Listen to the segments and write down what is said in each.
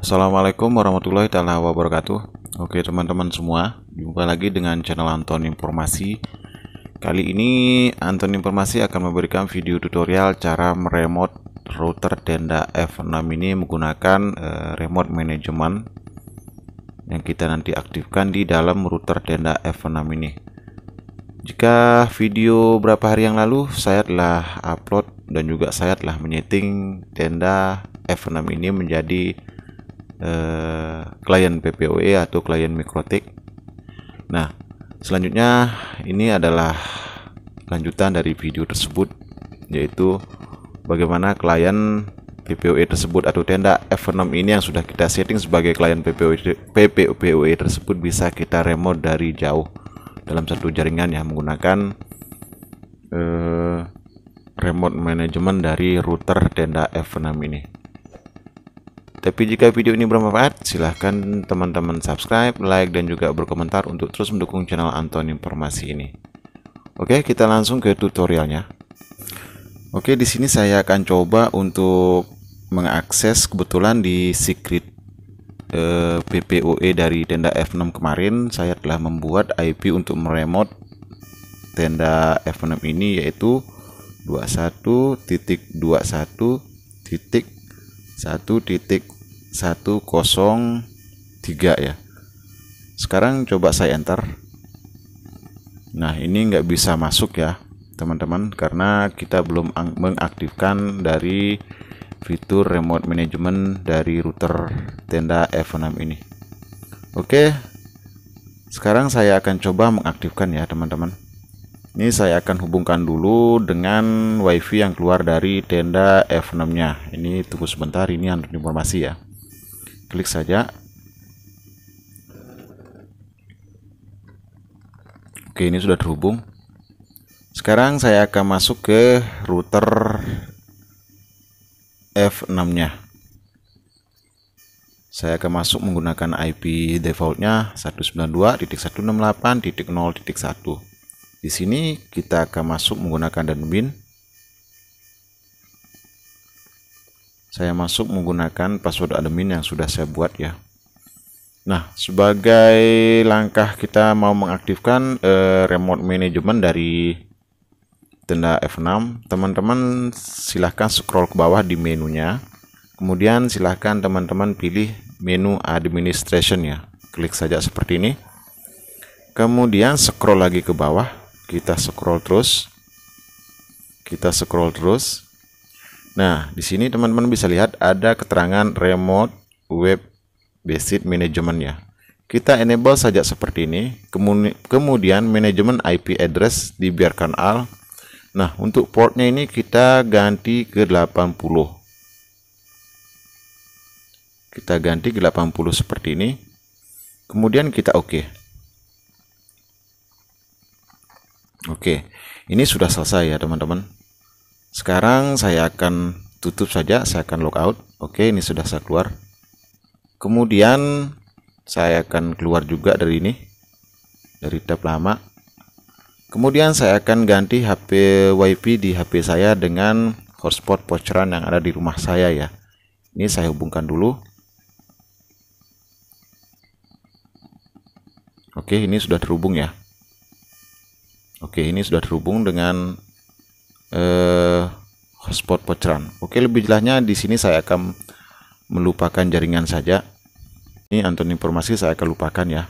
Assalamualaikum warahmatullahi taala wabarakatuh. Oke teman-teman semua, jumpa lagi dengan channel Anton Informasi. Kali ini Anton Informasi akan memberikan video tutorial cara meremote router Tenda F6 ini menggunakan uh, remote management yang kita nanti aktifkan di dalam router Tenda F6 ini. Jika video berapa hari yang lalu saya telah upload dan juga saya telah menyeting Tenda F6 ini menjadi eh, klien PPOE atau klien Mikrotik. Nah, selanjutnya ini adalah lanjutan dari video tersebut yaitu bagaimana klien PPOE tersebut atau tenda F6 ini yang sudah kita setting sebagai klien PPOE, e PPOE tersebut bisa kita remote dari jauh dalam satu jaringan yang menggunakan eh, remote management dari router tenda F6 ini. Tapi jika video ini bermanfaat, silahkan teman-teman subscribe, like, dan juga berkomentar untuk terus mendukung channel Anton Informasi ini. Oke, kita langsung ke tutorialnya. Oke, di sini saya akan coba untuk mengakses kebetulan di secret eh, PPOE dari tenda F6 kemarin, saya telah membuat IP untuk meremote tenda F6 ini yaitu 21.21.21 satu titik tiga ya sekarang coba saya enter nah ini nggak bisa masuk ya teman-teman karena kita belum mengaktifkan dari fitur remote management dari router tenda F6 ini oke sekarang saya akan coba mengaktifkan ya teman-teman ini saya akan hubungkan dulu dengan wifi yang keluar dari tenda F6 nya ini tunggu sebentar ini untuk informasi ya klik saja oke ini sudah terhubung sekarang saya akan masuk ke router F6 nya saya akan masuk menggunakan IP defaultnya 192.168.0.1 di sini kita akan masuk menggunakan dan bin. Saya masuk menggunakan password admin yang sudah saya buat ya. Nah, sebagai langkah kita mau mengaktifkan eh, remote management dari tenda F6, teman-teman silahkan scroll ke bawah di menunya. Kemudian silahkan teman-teman pilih menu administration ya. Klik saja seperti ini. Kemudian scroll lagi ke bawah, kita scroll terus kita scroll terus nah di sini teman-teman bisa lihat ada keterangan remote web basic management ya kita enable saja seperti ini kemudian manajemen IP address dibiarkan al. nah untuk portnya ini kita ganti ke 80 kita ganti ke 80 seperti ini kemudian kita oke okay. Oke, ini sudah selesai ya teman-teman. Sekarang saya akan tutup saja, saya akan logout. Oke, ini sudah saya keluar. Kemudian saya akan keluar juga dari ini, dari tab lama. Kemudian saya akan ganti HP WiFi di HP saya dengan hotspot voucheran yang ada di rumah saya ya. Ini saya hubungkan dulu. Oke, ini sudah terhubung ya. Oke, ini sudah terhubung dengan eh, hotspot Pocran. Oke, lebih jelasnya di sini saya akan melupakan jaringan saja. Ini anton informasi saya akan lupakan ya.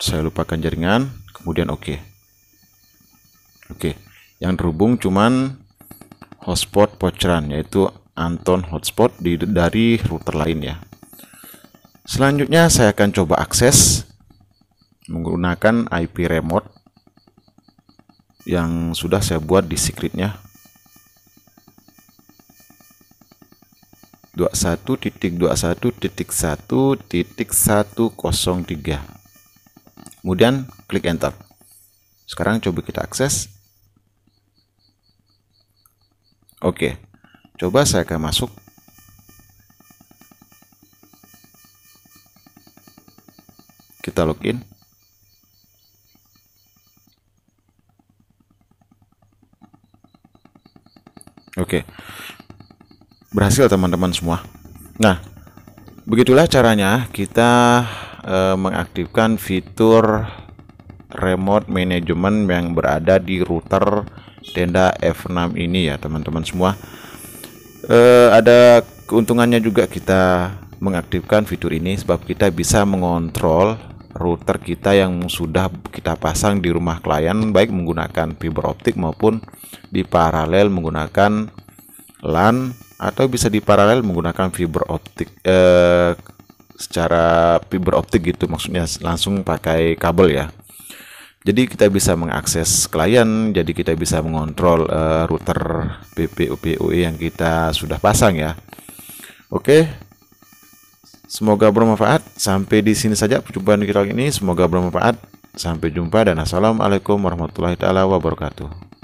Saya lupakan jaringan, kemudian oke. Oke, yang terhubung cuman hotspot Pocran, yaitu Anton hotspot di, dari router lain ya. Selanjutnya saya akan coba akses menggunakan IP remote yang sudah saya buat di secretnya 21.21.1.103 kemudian klik enter sekarang coba kita akses oke coba saya akan masuk kita login oke. Berhasil teman-teman semua. Nah, begitulah caranya kita e, mengaktifkan fitur remote management yang berada di router tenda F6 ini ya teman-teman semua. e, ada keuntungannya juga kita mengaktifkan fitur ini sebab kita bisa mengontrol router kita yang sudah kita pasang di rumah klien baik menggunakan fiber optik maupun di paralel menggunakan LAN atau bisa di paralel menggunakan fiber optik eh, secara fiber optik gitu maksudnya langsung pakai kabel ya jadi kita bisa mengakses klien jadi kita bisa mengontrol uh, router PPUPUE yang kita sudah pasang ya oke Semoga bermanfaat. Sampai di sini saja perjumpaan kita kali ini. Semoga bermanfaat. Sampai jumpa dan assalamualaikum warahmatullahi taala wabarakatuh.